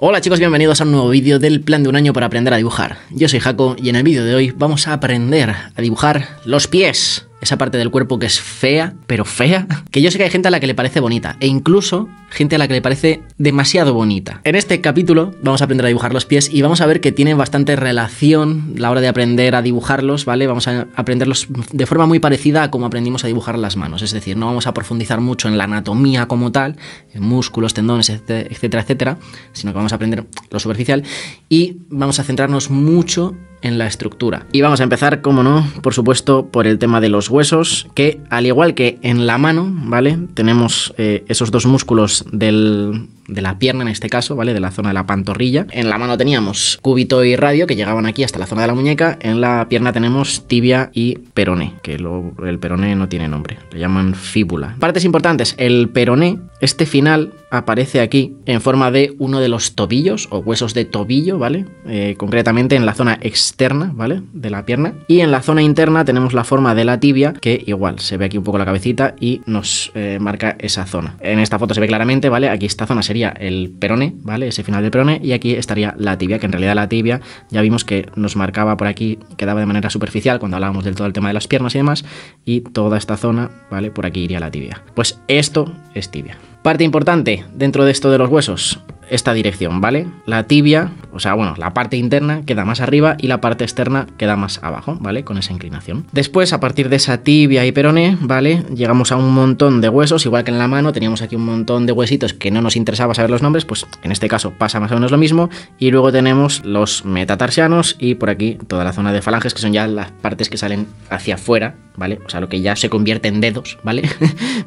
Hola chicos, bienvenidos a un nuevo vídeo del plan de un año para aprender a dibujar. Yo soy Jaco y en el vídeo de hoy vamos a aprender a dibujar los pies. Esa parte del cuerpo que es fea, pero fea, que yo sé que hay gente a la que le parece bonita. E incluso gente a la que le parece demasiado bonita. En este capítulo vamos a aprender a dibujar los pies y vamos a ver que tiene bastante relación la hora de aprender a dibujarlos, ¿vale? Vamos a aprenderlos de forma muy parecida a como aprendimos a dibujar las manos, es decir, no vamos a profundizar mucho en la anatomía como tal, en músculos, tendones, etcétera, etcétera, sino que vamos a aprender lo superficial y vamos a centrarnos mucho en la estructura. Y vamos a empezar, como no, por supuesto, por el tema de los huesos, que al igual que en la mano, ¿vale? Tenemos eh, esos dos músculos del de la pierna en este caso, ¿vale? De la zona de la pantorrilla. En la mano teníamos cúbito y radio que llegaban aquí hasta la zona de la muñeca. En la pierna tenemos tibia y peroné, que el peroné no tiene nombre, le llaman fíbula. Partes importantes, el peroné, este final aparece aquí en forma de uno de los tobillos o huesos de tobillo, ¿vale? Eh, concretamente en la zona externa, ¿vale? De la pierna. Y en la zona interna tenemos la forma de la tibia, que igual se ve aquí un poco la cabecita y nos eh, marca esa zona. En esta foto se ve claramente, ¿vale? Aquí esta zona sería el perone, ¿vale? Ese final del perone, y aquí estaría la tibia, que en realidad la tibia ya vimos que nos marcaba por aquí, quedaba de manera superficial cuando hablábamos del todo el tema de las piernas y demás, y toda esta zona, ¿vale? Por aquí iría la tibia. Pues esto es tibia. Parte importante dentro de esto de los huesos, esta dirección, ¿vale? La tibia, o sea, bueno, la parte interna queda más arriba y la parte externa queda más abajo, ¿vale? Con esa inclinación. Después, a partir de esa tibia y peroné, ¿vale? Llegamos a un montón de huesos, igual que en la mano teníamos aquí un montón de huesitos que no nos interesaba saber los nombres, pues en este caso pasa más o menos lo mismo. Y luego tenemos los metatarsianos y por aquí toda la zona de falanges, que son ya las partes que salen hacia afuera, ¿vale? O sea, lo que ya se convierte en dedos, ¿vale?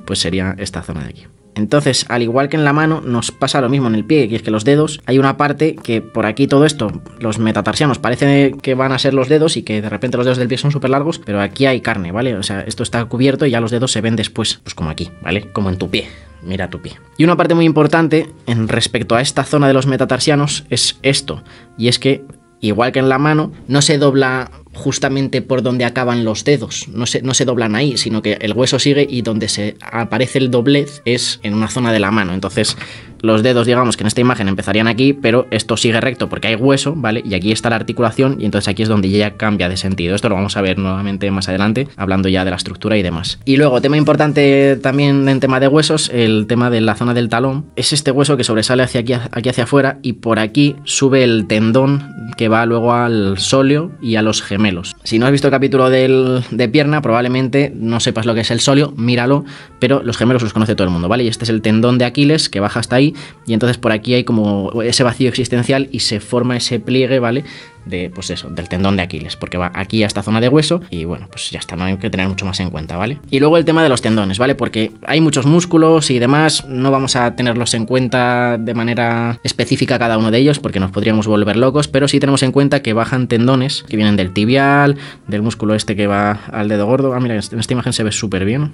pues sería esta zona de aquí. Entonces, al igual que en la mano, nos pasa lo mismo en el pie, que es que los dedos, hay una parte que por aquí todo esto, los metatarsianos parece que van a ser los dedos y que de repente los dedos del pie son súper largos, pero aquí hay carne, ¿vale? O sea, esto está cubierto y ya los dedos se ven después, pues como aquí, ¿vale? Como en tu pie, mira tu pie. Y una parte muy importante en respecto a esta zona de los metatarsianos es esto, y es que, igual que en la mano, no se dobla justamente por donde acaban los dedos. No se, no se doblan ahí, sino que el hueso sigue y donde se aparece el doblez es en una zona de la mano. Entonces, los dedos, digamos que en esta imagen empezarían aquí, pero esto sigue recto porque hay hueso, ¿vale? Y aquí está la articulación y entonces aquí es donde ya cambia de sentido. Esto lo vamos a ver nuevamente más adelante, hablando ya de la estructura y demás. Y luego, tema importante también en tema de huesos, el tema de la zona del talón, es este hueso que sobresale hacia aquí, aquí hacia afuera y por aquí sube el tendón que va luego al solio y a los gemelos. Si no has visto el capítulo de pierna, probablemente no sepas lo que es el solio míralo, pero los gemelos los conoce todo el mundo, ¿vale? Y este es el tendón de Aquiles que baja hasta ahí y entonces por aquí hay como ese vacío existencial y se forma ese pliegue, ¿vale? de, pues eso, del tendón de Aquiles, porque va aquí a esta zona de hueso y bueno, pues ya está, no hay que tener mucho más en cuenta, ¿vale? Y luego el tema de los tendones, ¿vale? Porque hay muchos músculos y demás, no vamos a tenerlos en cuenta de manera específica cada uno de ellos porque nos podríamos volver locos, pero sí tenemos en cuenta que bajan tendones que vienen del tibial, del músculo este que va al dedo gordo, ah, mira, en esta imagen se ve súper bien,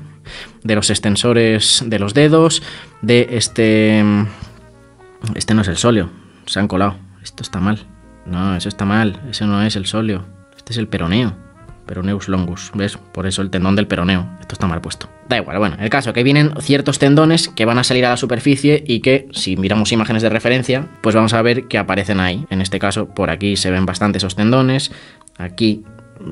de los extensores de los dedos, de este... Este no es el sóleo, se han colado, esto está mal. No, eso está mal, ese no es el sóleo, este es el peroneo. Peroneus longus, ¿ves? Por eso el tendón del peroneo. Esto está mal puesto. Da igual, bueno, el caso que vienen ciertos tendones que van a salir a la superficie y que, si miramos imágenes de referencia, pues vamos a ver que aparecen ahí. En este caso, por aquí se ven bastante esos tendones, aquí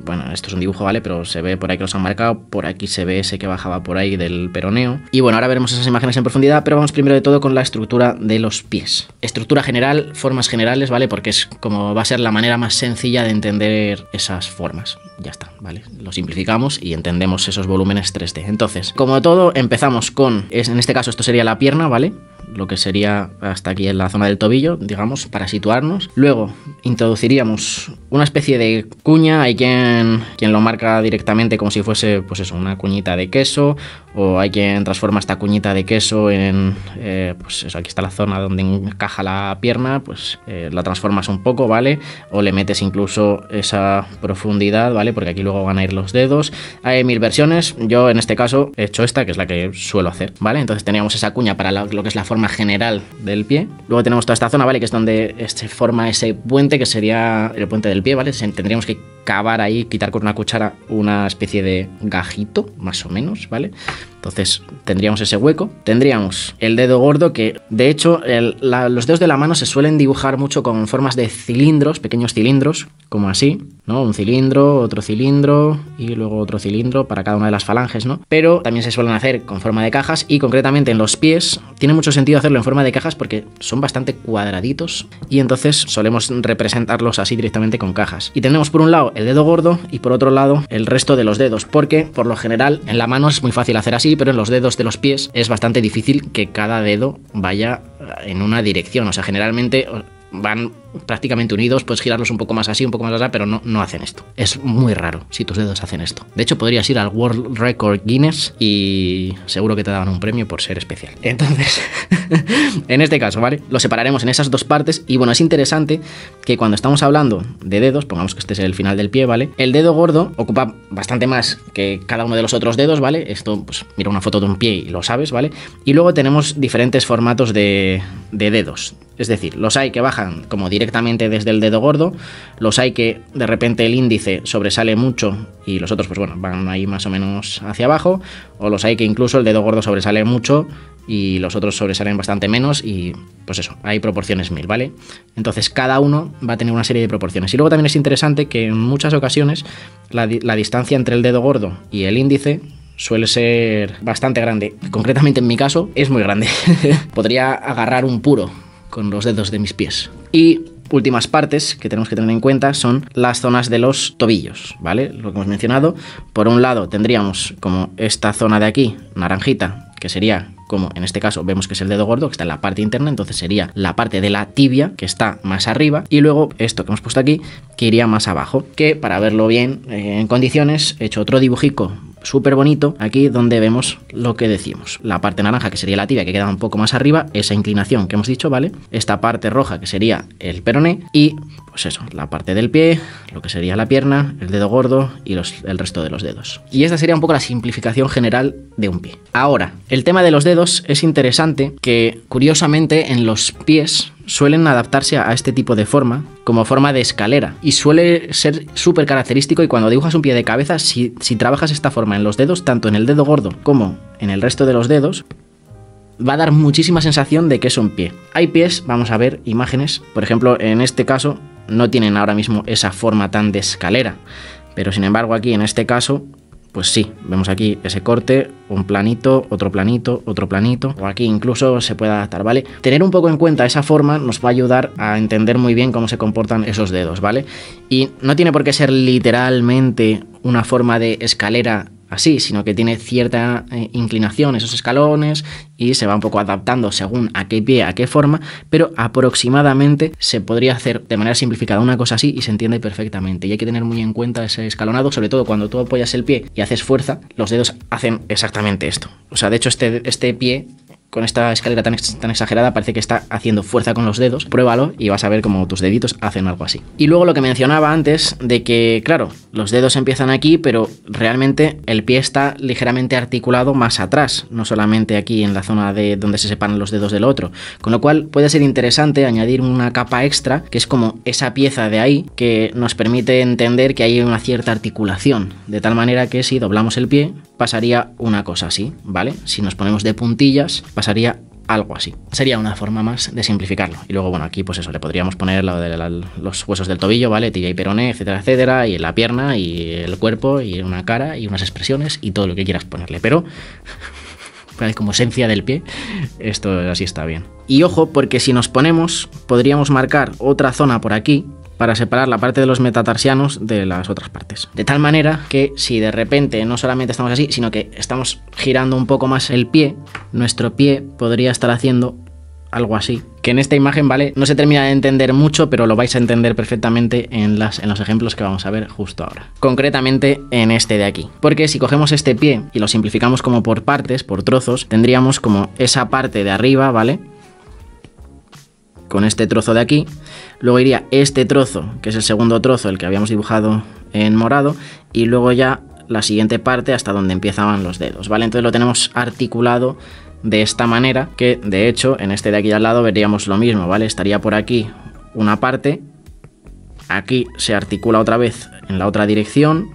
bueno, esto es un dibujo, ¿vale? Pero se ve por ahí que los han marcado, por aquí se ve ese que bajaba por ahí del peroneo. Y bueno, ahora veremos esas imágenes en profundidad, pero vamos primero de todo con la estructura de los pies. Estructura general, formas generales, ¿vale? Porque es como va a ser la manera más sencilla de entender esas formas. Ya está, ¿vale? Lo simplificamos y entendemos esos volúmenes 3D. Entonces, como todo, empezamos con, en este caso esto sería la pierna, ¿vale? lo que sería hasta aquí en la zona del tobillo, digamos, para situarnos. Luego introduciríamos una especie de cuña, hay quien, lo marca directamente como si fuese pues eso, una cuñita de queso, o hay quien transforma esta cuñita de queso en, eh, pues eso, aquí está la zona donde encaja la pierna, pues eh, la transformas un poco, ¿vale? O le metes incluso esa profundidad, ¿vale? Porque aquí luego van a ir los dedos. Hay mil versiones, yo en este caso he hecho esta, que es la que suelo hacer, ¿vale? Entonces teníamos esa cuña para lo que es la forma general del pie. Luego tenemos toda esta zona, ¿vale? Que es donde se forma ese puente, que sería el puente del pie, ¿vale? Tendríamos que cavar ahí, quitar con una cuchara una especie de gajito, más o menos, ¿vale? Entonces tendríamos ese hueco. Tendríamos el dedo gordo, que de hecho los dedos de la mano se suelen dibujar mucho con formas de cilindros, pequeños cilindros, como así. Un cilindro, otro cilindro y luego otro cilindro para cada una de las falanges, ¿no? Pero también se suelen hacer con forma de cajas y concretamente en los pies tiene mucho sentido hacerlo en forma de cajas porque son bastante cuadraditos y entonces solemos representarlos así directamente con cajas. Y tenemos por un lado el dedo gordo y por otro lado el resto de los dedos, porque por lo general en la mano es muy fácil hacer así, pero en los dedos de los pies es bastante difícil que cada dedo vaya en una dirección, o sea, generalmente van prácticamente unidos, puedes girarlos un poco más así, un poco más allá, pero no, no hacen esto. Es muy raro si tus dedos hacen esto. De hecho, podrías ir al World Record Guinness y seguro que te daban un premio por ser especial. Entonces, en este caso, ¿vale? Lo separaremos en esas dos partes y bueno, es interesante que cuando estamos hablando de dedos, pongamos que este es el final del pie, ¿vale? El dedo gordo ocupa bastante más que cada uno de los otros dedos, ¿vale? Esto, pues mira una foto de un pie y lo sabes, ¿vale? Y luego tenemos diferentes formatos de, de dedos. Es decir, los hay que bajan como directamente directamente desde el dedo gordo, los hay que de repente el índice sobresale mucho y los otros pues bueno, van ahí más o menos hacia abajo, o los hay que incluso el dedo gordo sobresale mucho y los otros sobresalen bastante menos y pues eso, hay proporciones mil, ¿vale? Entonces cada uno va a tener una serie de proporciones. Y luego también es interesante que en muchas ocasiones la, la distancia entre el dedo gordo y el índice suele ser bastante grande. Concretamente en mi caso es muy grande. Podría agarrar un puro con los dedos de mis pies. Y últimas partes que tenemos que tener en cuenta son las zonas de los tobillos, ¿vale? Lo que hemos mencionado, por un lado tendríamos como esta zona de aquí, naranjita, que sería como en este caso vemos que es el dedo gordo, que está en la parte interna, entonces sería la parte de la tibia que está más arriba y luego esto que hemos puesto aquí que iría más abajo, que para verlo bien eh, en condiciones he hecho otro dibujico súper bonito aquí donde vemos lo que decimos. La parte naranja que sería la tibia que queda un poco más arriba, esa inclinación que hemos dicho, ¿vale? Esta parte roja que sería el peroné y pues eso, la parte del pie, lo que sería la pierna, el dedo gordo y los, el resto de los dedos. Y esta sería un poco la simplificación general de un pie. Ahora, el tema de los dedos es interesante que, curiosamente, en los pies suelen adaptarse a este tipo de forma, como forma de escalera, y suele ser súper característico y cuando dibujas un pie de cabeza, si, si trabajas esta forma en los dedos, tanto en el dedo gordo como en el resto de los dedos, va a dar muchísima sensación de que es un pie. Hay pies, vamos a ver imágenes, por ejemplo, en este caso no tienen ahora mismo esa forma tan de escalera, pero sin embargo aquí en este caso pues sí, vemos aquí ese corte, un planito, otro planito, otro planito, o aquí incluso se puede adaptar, ¿vale? Tener un poco en cuenta esa forma nos va a ayudar a entender muy bien cómo se comportan esos dedos, ¿vale? Y no tiene por qué ser literalmente una forma de escalera así, sino que tiene cierta eh, inclinación esos escalones y se va un poco adaptando según a qué pie, a qué forma, pero aproximadamente se podría hacer de manera simplificada una cosa así y se entiende perfectamente. Y hay que tener muy en cuenta ese escalonado, sobre todo cuando tú apoyas el pie y haces fuerza, los dedos hacen exactamente esto. O sea, de hecho este, este pie con esta escalera tan, exagerada parece que está haciendo fuerza con los dedos. Pruébalo y vas a ver cómo tus deditos hacen algo así. Y luego lo que mencionaba antes de que, claro, los dedos empiezan aquí, pero realmente el pie está ligeramente articulado más atrás, no solamente aquí en la zona de donde se separan los dedos del otro. Con lo cual puede ser interesante añadir una capa extra, que es como esa pieza de ahí, que nos permite entender que hay una cierta articulación, de tal manera que si doblamos el pie, pasaría una cosa así, ¿vale? Si nos ponemos de puntillas, pasaría algo así. Sería una forma más de simplificarlo. Y luego, bueno, aquí pues eso, le podríamos poner de los huesos del tobillo, ¿vale? Tibia y peroné, etcétera, etcétera, y la pierna, y el cuerpo, y una cara, y unas expresiones, y todo lo que quieras ponerle. Pero como esencia del pie, esto así está bien. Y ojo, porque si nos ponemos, podríamos marcar otra zona por aquí, para separar la parte de los metatarsianos de las otras partes. De tal manera que si de repente no solamente estamos así, sino que estamos girando un poco más el pie, nuestro pie podría estar haciendo algo así. Que en esta imagen, ¿vale? No se termina de entender mucho, pero lo vais a entender perfectamente en, las, en los ejemplos que vamos a ver justo ahora. Concretamente en este de aquí. Porque si cogemos este pie y lo simplificamos como por partes, por trozos, tendríamos como esa parte de arriba, ¿vale? con este trozo de aquí, luego iría este trozo, que es el segundo trozo, el que habíamos dibujado en morado, y luego ya la siguiente parte hasta donde empezaban los dedos, ¿vale? Entonces lo tenemos articulado de esta manera, que de hecho en este de aquí al lado veríamos lo mismo, ¿vale? Estaría por aquí una parte, aquí se articula otra vez en la otra dirección,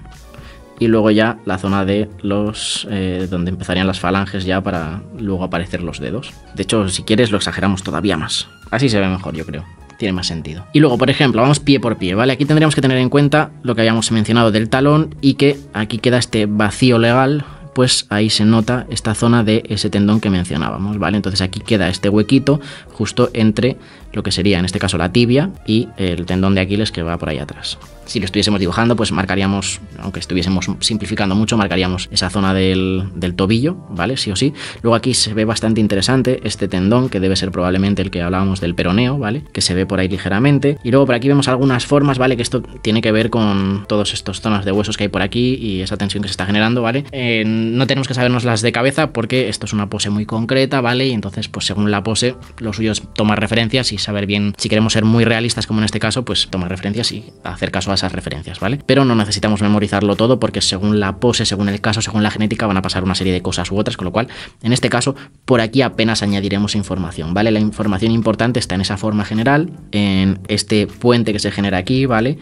y luego ya la zona de los eh, donde empezarían las falanges ya para luego aparecer los dedos. De hecho, si quieres lo exageramos todavía más. Así se ve mejor, yo creo. Tiene más sentido. Y luego, por ejemplo, vamos pie por pie, ¿vale? Aquí tendríamos que tener en cuenta lo que habíamos mencionado del talón y que aquí queda este vacío legal, pues ahí se nota esta zona de ese tendón que mencionábamos, ¿vale? Entonces aquí queda este huequito justo entre lo que sería en este caso la tibia y el tendón de Aquiles que va por ahí atrás. Si lo estuviésemos dibujando, pues marcaríamos, aunque estuviésemos simplificando mucho, marcaríamos esa zona del, del tobillo, ¿vale? Sí o sí. Luego aquí se ve bastante interesante este tendón, que debe ser probablemente el que hablábamos del peroneo, ¿vale? Que se ve por ahí ligeramente. Y luego por aquí vemos algunas formas, ¿vale? Que esto tiene que ver con todos estos zonas de huesos que hay por aquí y esa tensión que se está generando, ¿vale? Eh, no tenemos que sabernos las de cabeza porque esto es una pose muy concreta, ¿vale? Y entonces, pues según la pose, lo suyo tomar referencias y saber bien si queremos ser muy realistas como en este caso, pues tomar referencias y hacer caso a esas referencias, ¿vale? Pero no necesitamos memorizarlo todo porque según la pose, según el caso, según la genética van a pasar una serie de cosas u otras, con lo cual en este caso por aquí apenas añadiremos información, ¿vale? La información importante está en esa forma general, en este puente que se genera aquí, ¿vale?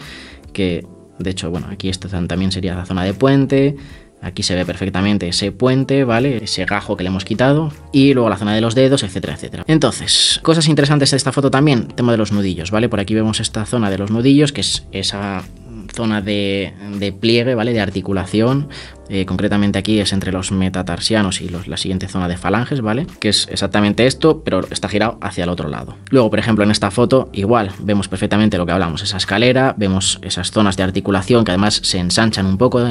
Que de hecho, bueno, aquí esta también sería la zona de puente, Aquí se ve perfectamente ese puente, ¿vale? Ese gajo que le hemos quitado. Y luego la zona de los dedos, etcétera, etcétera. Entonces, cosas interesantes de esta foto también, tema de los nudillos, ¿vale? Por aquí vemos esta zona de los nudillos, que es esa zona de, pliegue, ¿vale? De articulación, eh, concretamente aquí es entre los metatarsianos y los, la siguiente zona de falanges, ¿vale? Que es exactamente esto, pero está girado hacia el otro lado. Luego, por ejemplo, en esta foto, igual, vemos perfectamente lo que hablamos, esa escalera, vemos esas zonas de articulación que además se ensanchan un poco,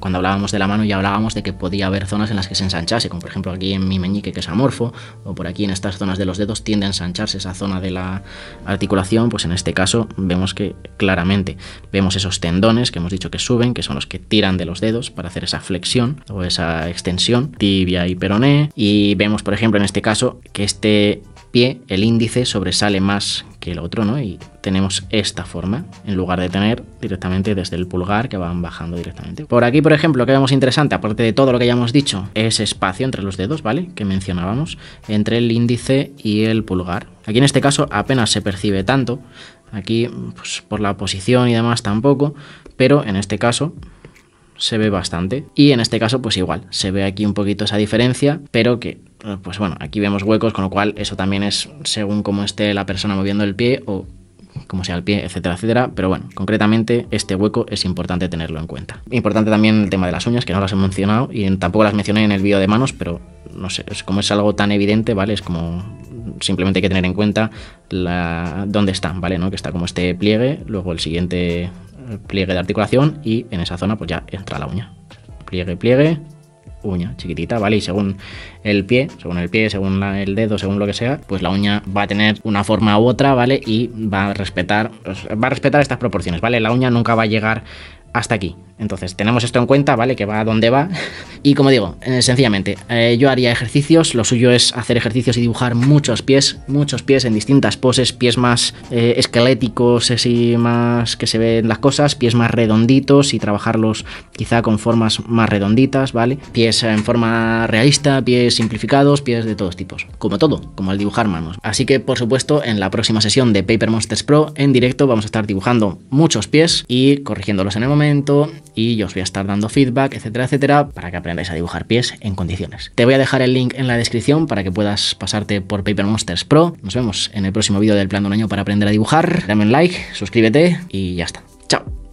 cuando hablábamos de la mano ya hablábamos de que podía haber zonas en las que se ensanchase, como por ejemplo aquí en mi meñique que es amorfo, o por aquí en estas zonas de los dedos tiende a ensancharse esa zona de la articulación, pues en este caso vemos que claramente vemos esos tendones que hemos dicho que suben, que son los que tiran de los dedos para hacer esa flexión o esa extensión tibia y peroné. Y vemos, por ejemplo, en este caso, que este pie, el índice, sobresale más que el otro, ¿no? Y tenemos esta forma, en lugar de tener directamente desde el pulgar que van bajando directamente. Por aquí, por ejemplo, que vemos interesante, aparte de todo lo que ya hemos dicho, es espacio entre los dedos, ¿vale? Que mencionábamos, entre el índice y el pulgar. Aquí en este caso apenas se percibe tanto, aquí pues, por la posición y demás tampoco, pero en este caso se ve bastante. Y en este caso, pues igual, se ve aquí un poquito esa diferencia, pero que, eh, pues bueno, aquí vemos huecos, con lo cual eso también es según cómo esté la persona moviendo el pie o como sea el pie, etcétera, etcétera. Pero bueno, concretamente este hueco es importante tenerlo en cuenta. Importante también el tema de las uñas, que no las he mencionado y tampoco las mencioné en el vídeo de manos, pero no sé, es como es algo tan evidente, ¿vale? Es como simplemente hay que tener en cuenta la, dónde están, ¿vale? ¿No? Que está como este pliegue, luego el siguiente pliegue de articulación y en esa zona pues ya entra la uña. Pliegue, pliegue, uña chiquitita, ¿vale? Y según el pie, según el pie, según el dedo, según lo que sea, pues la uña va a tener una forma u otra, ¿vale? Y va a respetar, pues, va a respetar estas proporciones, ¿vale? La uña nunca va a llegar hasta aquí. Entonces, tenemos esto en cuenta, ¿vale? Que va a donde va. Y como digo, eh, sencillamente, eh, yo haría ejercicios, lo suyo es hacer ejercicios y dibujar muchos pies, muchos pies en distintas poses, pies más eh, esqueléticos, así más que se ven las cosas, pies más redonditos y trabajarlos quizá con formas más redonditas, ¿vale? Pies en forma realista, pies simplificados, pies de todos tipos, como todo, como al dibujar manos. Así que, por supuesto, en la próxima sesión de Paper Monsters Pro, en directo, vamos a estar dibujando muchos pies y corrigiéndolos en el momento y yo os voy a estar dando feedback, etcétera, etcétera, para que aprendáis a dibujar pies en condiciones. Te voy a dejar el link en la descripción para que puedas pasarte por Paper Monsters Pro. Nos vemos en el próximo vídeo del plan de un año para aprender a dibujar. Dame un like, suscríbete y ya está. Chao.